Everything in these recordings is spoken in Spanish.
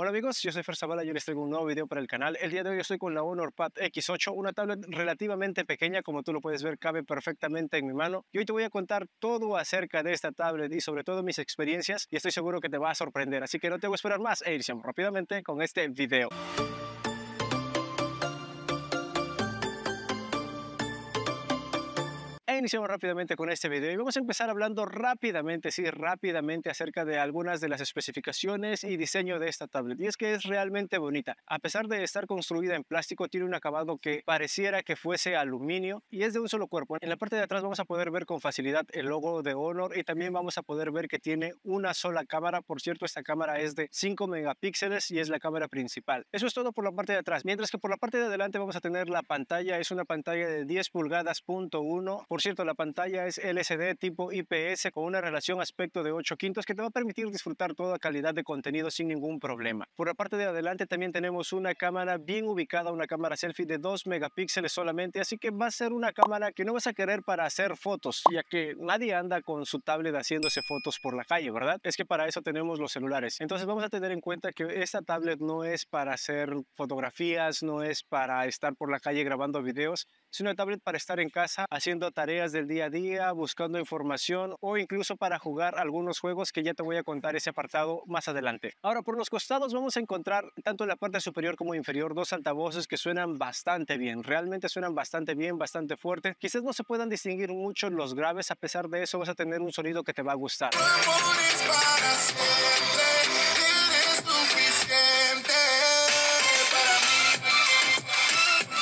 Hola amigos, yo soy Fer Zavala y les traigo un nuevo video para el canal. El día de hoy estoy con la Honor Pad X8, una tablet relativamente pequeña, como tú lo puedes ver, cabe perfectamente en mi mano. Y hoy te voy a contar todo acerca de esta tablet y sobre todo mis experiencias y estoy seguro que te va a sorprender. Así que no te voy a esperar más e iniciamos rápidamente con este video. iniciamos rápidamente con este video y vamos a empezar hablando rápidamente, sí, rápidamente acerca de algunas de las especificaciones y diseño de esta tablet. Y es que es realmente bonita. A pesar de estar construida en plástico, tiene un acabado que pareciera que fuese aluminio y es de un solo cuerpo. En la parte de atrás vamos a poder ver con facilidad el logo de Honor y también vamos a poder ver que tiene una sola cámara. Por cierto, esta cámara es de 5 megapíxeles y es la cámara principal. Eso es todo por la parte de atrás. Mientras que por la parte de adelante vamos a tener la pantalla. Es una pantalla de 10 pulgadas punto 1. Por cierto, la pantalla es LCD tipo IPS con una relación aspecto de 8 quintos que te va a permitir disfrutar toda calidad de contenido sin ningún problema. Por la parte de adelante también tenemos una cámara bien ubicada, una cámara selfie de 2 megapíxeles solamente, así que va a ser una cámara que no vas a querer para hacer fotos, ya que nadie anda con su tablet haciéndose fotos por la calle, ¿verdad? Es que para eso tenemos los celulares. Entonces vamos a tener en cuenta que esta tablet no es para hacer fotografías, no es para estar por la calle grabando videos, es una tablet para estar en casa haciendo tareas del día a día, buscando información o incluso para jugar algunos juegos que ya te voy a contar ese apartado más adelante. Ahora por los costados vamos a encontrar tanto en la parte superior como inferior dos altavoces que suenan bastante bien, realmente suenan bastante bien, bastante fuerte. Quizás no se puedan distinguir mucho los graves, a pesar de eso vas a tener un sonido que te va a gustar.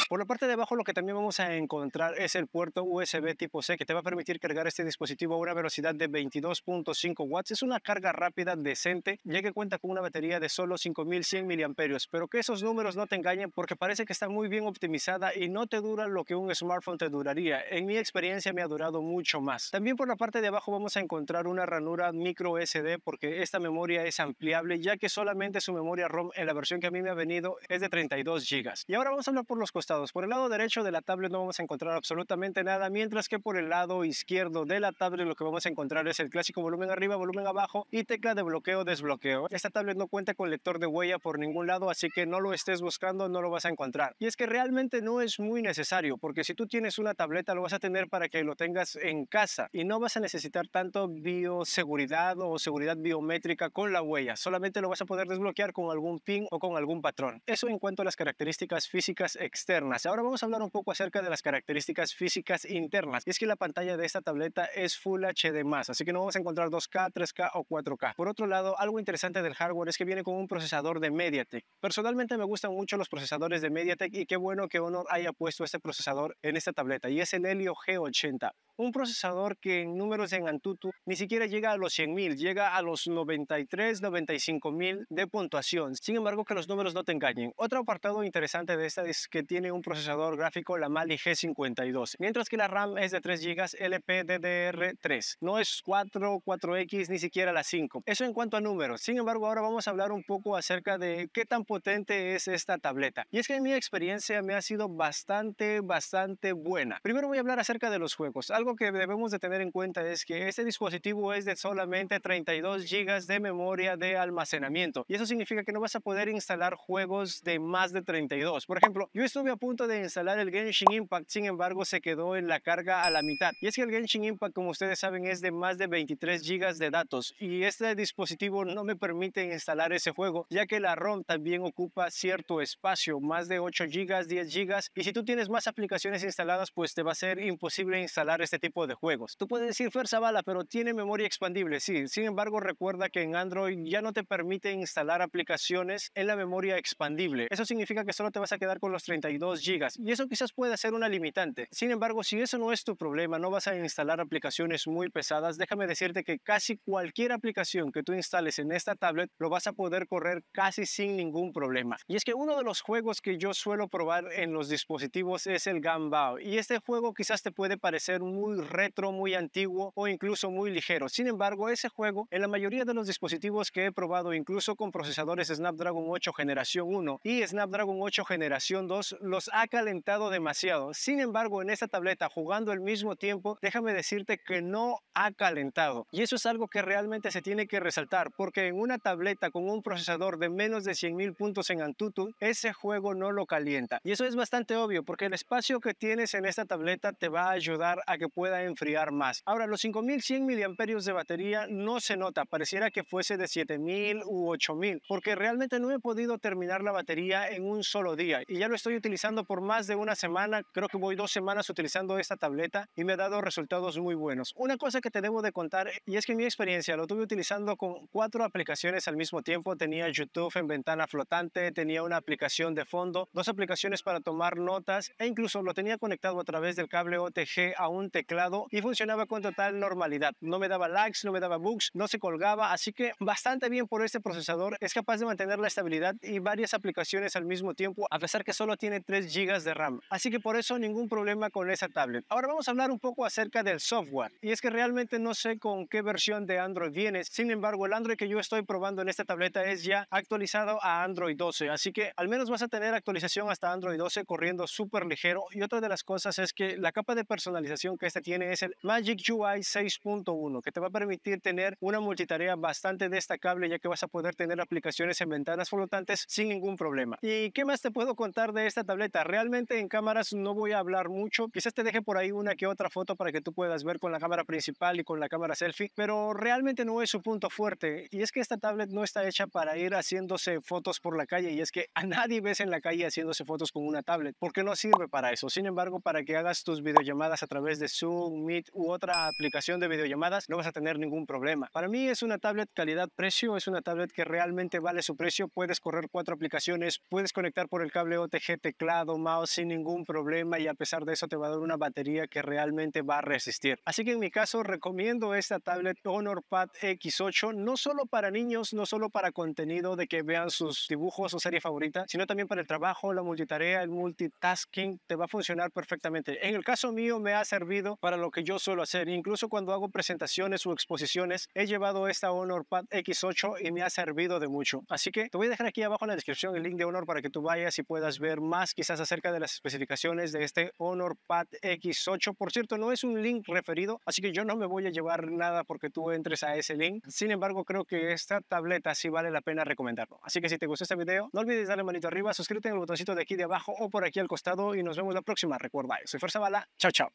Por la parte de abajo lo que también vamos a encontrar es el puerto USB tipo C que te va a permitir cargar este dispositivo a una velocidad de 22.5 watts. Es una carga rápida decente ya que cuenta con una batería de solo 5100 mAh Pero que esos números no te engañen porque parece que está muy bien optimizada y no te dura lo que un smartphone te duraría. En mi experiencia me ha durado mucho más. También por la parte de abajo vamos a encontrar una ranura micro SD porque esta memoria es ampliable ya que solamente su memoria ROM en la versión que a mí me ha venido es de 32 GB. Y ahora vamos a hablar por los costados por el lado derecho de la tablet no vamos a encontrar absolutamente nada, mientras que por el lado izquierdo de la tablet lo que vamos a encontrar es el clásico volumen arriba, volumen abajo y tecla de bloqueo, desbloqueo. Esta tablet no cuenta con lector de huella por ningún lado, así que no lo estés buscando, no lo vas a encontrar. Y es que realmente no es muy necesario, porque si tú tienes una tableta lo vas a tener para que lo tengas en casa y no vas a necesitar tanto bioseguridad o seguridad biométrica con la huella, solamente lo vas a poder desbloquear con algún pin o con algún patrón. Eso en cuanto a las características físicas externas Ahora vamos a hablar un poco acerca de las características físicas internas. Y es que la pantalla de esta tableta es Full HD+, así que no vamos a encontrar 2K, 3K o 4K. Por otro lado, algo interesante del hardware es que viene con un procesador de MediaTek. Personalmente me gustan mucho los procesadores de MediaTek y qué bueno que Honor haya puesto este procesador en esta tableta y es el Helio G80 un procesador que en números en Antutu ni siquiera llega a los 100.000, llega a los 93, 95.000 de puntuación. Sin embargo, que los números no te engañen. Otro apartado interesante de esta es que tiene un procesador gráfico, la Mali G52, mientras que la RAM es de 3 GB LPDDR3. No es 4, 4X, ni siquiera la 5. Eso en cuanto a números. Sin embargo, ahora vamos a hablar un poco acerca de qué tan potente es esta tableta. Y es que en mi experiencia me ha sido bastante, bastante buena. Primero voy a hablar acerca de los juegos que debemos de tener en cuenta es que este dispositivo es de solamente 32 gigas de memoria de almacenamiento y eso significa que no vas a poder instalar juegos de más de 32. Por ejemplo, yo estuve a punto de instalar el Genshin Impact, sin embargo se quedó en la carga a la mitad. Y es que el Genshin Impact, como ustedes saben, es de más de 23 gigas de datos y este dispositivo no me permite instalar ese juego, ya que la ROM también ocupa cierto espacio, más de 8 gigas 10 gigas y si tú tienes más aplicaciones instaladas, pues te va a ser imposible instalar este este tipo de juegos. Tú puedes decir fuerza bala, pero tiene memoria expandible, sí. Sin embargo, recuerda que en Android ya no te permite instalar aplicaciones en la memoria expandible. Eso significa que solo te vas a quedar con los 32 GB y eso quizás puede ser una limitante. Sin embargo, si eso no es tu problema, no vas a instalar aplicaciones muy pesadas, déjame decirte que casi cualquier aplicación que tú instales en esta tablet lo vas a poder correr casi sin ningún problema. Y es que uno de los juegos que yo suelo probar en los dispositivos es el Gambao, y este juego quizás te puede parecer muy muy retro, muy antiguo o incluso muy ligero. Sin embargo, ese juego en la mayoría de los dispositivos que he probado, incluso con procesadores Snapdragon 8 generación 1 y Snapdragon 8 generación 2, los ha calentado demasiado. Sin embargo, en esta tableta jugando al mismo tiempo, déjame decirte que no ha calentado. Y eso es algo que realmente se tiene que resaltar, porque en una tableta con un procesador de menos de 100.000 puntos en Antutu, ese juego no lo calienta. Y eso es bastante obvio, porque el espacio que tienes en esta tableta te va a ayudar a que pueda enfriar más. Ahora, los 5100 miliamperios de batería no se nota, pareciera que fuese de 7000 u 8000, porque realmente no he podido terminar la batería en un solo día y ya lo estoy utilizando por más de una semana, creo que voy dos semanas utilizando esta tableta y me ha dado resultados muy buenos. Una cosa que te debo de contar y es que mi experiencia lo tuve utilizando con cuatro aplicaciones al mismo tiempo, tenía YouTube en ventana flotante, tenía una aplicación de fondo, dos aplicaciones para tomar notas e incluso lo tenía conectado a través del cable OTG a un teclado y funcionaba con total normalidad. No me daba lags, no me daba bugs, no se colgaba, así que bastante bien por este procesador. Es capaz de mantener la estabilidad y varias aplicaciones al mismo tiempo, a pesar que solo tiene 3 GB de RAM. Así que por eso ningún problema con esa tablet. Ahora vamos a hablar un poco acerca del software. Y es que realmente no sé con qué versión de Android viene. Sin embargo, el Android que yo estoy probando en esta tableta es ya actualizado a Android 12. Así que al menos vas a tener actualización hasta Android 12 corriendo súper ligero. Y otra de las cosas es que la capa de personalización que tiene es el Magic UI 6.1, que te va a permitir tener una multitarea bastante destacable, ya que vas a poder tener aplicaciones en ventanas flotantes sin ningún problema. ¿Y qué más te puedo contar de esta tableta? Realmente en cámaras no voy a hablar mucho. Quizás te deje por ahí una que otra foto para que tú puedas ver con la cámara principal y con la cámara selfie, pero realmente no es su punto fuerte. Y es que esta tablet no está hecha para ir haciéndose fotos por la calle, y es que a nadie ves en la calle haciéndose fotos con una tablet, porque no sirve para eso. Sin embargo, para que hagas tus videollamadas a través de Zoom, Meet u otra aplicación de videollamadas, no vas a tener ningún problema. Para mí es una tablet calidad-precio, es una tablet que realmente vale su precio. Puedes correr cuatro aplicaciones, puedes conectar por el cable OTG, teclado, mouse sin ningún problema y a pesar de eso te va a dar una batería que realmente va a resistir. Así que en mi caso recomiendo esta tablet Honor Pad X8, no solo para niños, no solo para contenido de que vean sus dibujos o serie favorita, sino también para el trabajo, la multitarea, el multitasking, te va a funcionar perfectamente. En el caso mío me ha servido para lo que yo suelo hacer. Incluso cuando hago presentaciones o exposiciones, he llevado esta Honor Pad X8 y me ha servido de mucho. Así que te voy a dejar aquí abajo en la descripción el link de Honor para que tú vayas y puedas ver más quizás acerca de las especificaciones de este Honor Pad X8. Por cierto, no es un link referido, así que yo no me voy a llevar nada porque tú entres a ese link. Sin embargo, creo que esta tableta sí vale la pena recomendarlo. Así que si te gustó este video, no olvides darle manito arriba, suscríbete en el botoncito de aquí de abajo o por aquí al costado y nos vemos la próxima. Recuerda, soy Fuerza Bala. Chao, chao.